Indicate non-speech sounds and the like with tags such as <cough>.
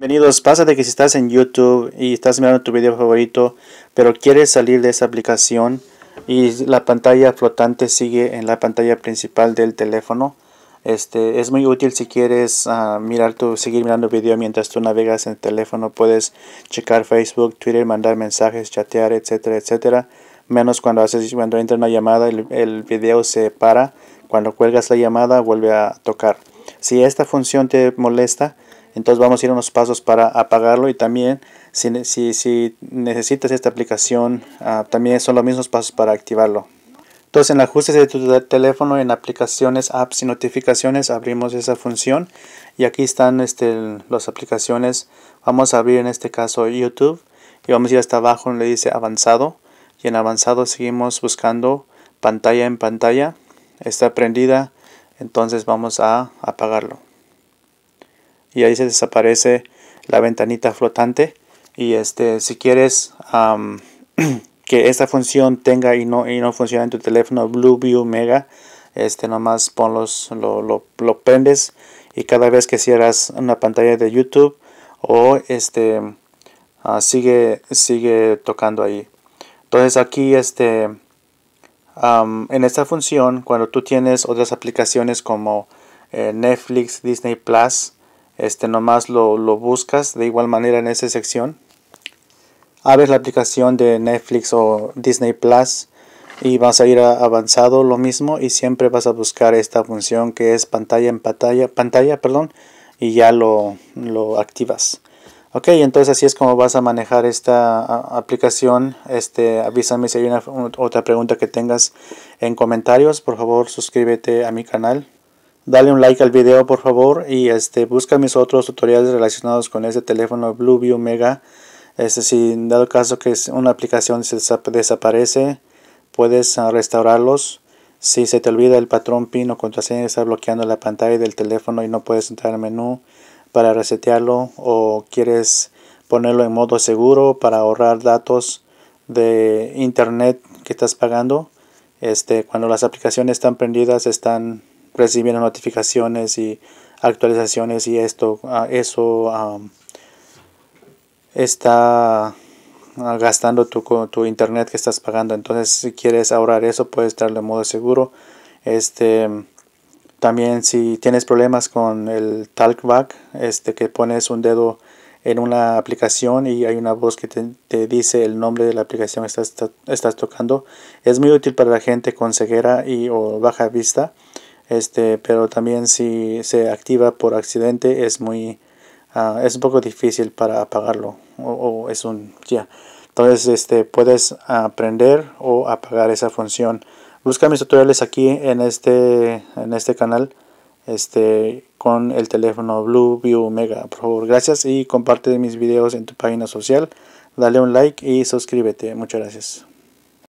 Bienvenidos, pasa de que si estás en YouTube y estás mirando tu video favorito, pero quieres salir de esa aplicación y la pantalla flotante sigue en la pantalla principal del teléfono. Este, es muy útil si quieres ah, mirar tu, seguir mirando video mientras tú navegas en el teléfono. Puedes checar Facebook, Twitter, mandar mensajes, chatear, etcétera, etcétera. Menos cuando haces, cuando entra una llamada, el, el video se para. Cuando cuelgas la llamada, vuelve a tocar. Si esta función te molesta, entonces vamos a ir a unos pasos para apagarlo y también si, necesitas esta aplicación ah, también son los mismos pasos para activarlo entonces en ajustes de tu teléfono en aplicaciones apps y notificaciones abrimos esa función y aquí están este, las aplicaciones vamos a abrir en este caso youtube y vamos a ir hasta abajo donde dice avanzado y en avanzado seguimos buscando pantalla en pantalla está prendida entonces vamos a apagarlo y ahí se desaparece la ventanita flotante y este si quieres <clears throat> que esta función tenga y no, y no funciona en tu teléfono Blueview Mega este nomás ponlos lo, prendes y cada vez que cierras una pantalla de YouTube o este ah, sigue sigue tocando ahí entonces aquí este en esta función cuando tú tienes otras aplicaciones como eh, Netflix Disney Plus este nomás lo, lo buscas de igual manera en esa sección abres la aplicación de Netflix o Disney Plus y vas a ir a avanzado lo mismo y siempre vas a buscar esta función que es pantalla en pantalla pantalla perdón y ya lo, activas ok entonces así es como vas a manejar esta aplicación este avísame si hay una otra pregunta que tengas en comentarios por favor suscríbete a mi canal dale un like al video por favor y este busca mis otros tutoriales relacionados con ese teléfono Blueview Mega este si dado caso que una aplicación desaparece puedes ah, restaurarlos si se te olvida el patrón pin o contraseña está bloqueando la pantalla del teléfono y no puedes entrar al menú para resetearlo o quieres ponerlo en modo seguro para ahorrar datos de internet que estás pagando este cuando las aplicaciones están prendidas están recibiendo notificaciones y actualizaciones y esto, ah, eso está ah, gastando tu, internet que estás pagando. Entonces, si quieres ahorrar eso, puedes en modo seguro. Este, también si tienes problemas con el talkback, este, que pones un dedo en una aplicación y hay una voz que te, dice el nombre de la aplicación que estás, tocando. Es muy útil para la gente con ceguera y o baja vista este, pero también si se activa por accidente es muy, ah, es un poco difícil para apagarlo o, es un, ya. Entonces, este, puedes aprender o apagar esa función. Busca mis tutoriales aquí en este, en este canal este, con el teléfono Blue View Mega. Por favor, gracias y comparte mis videos en tu página social. Dale un like y suscríbete. Muchas gracias.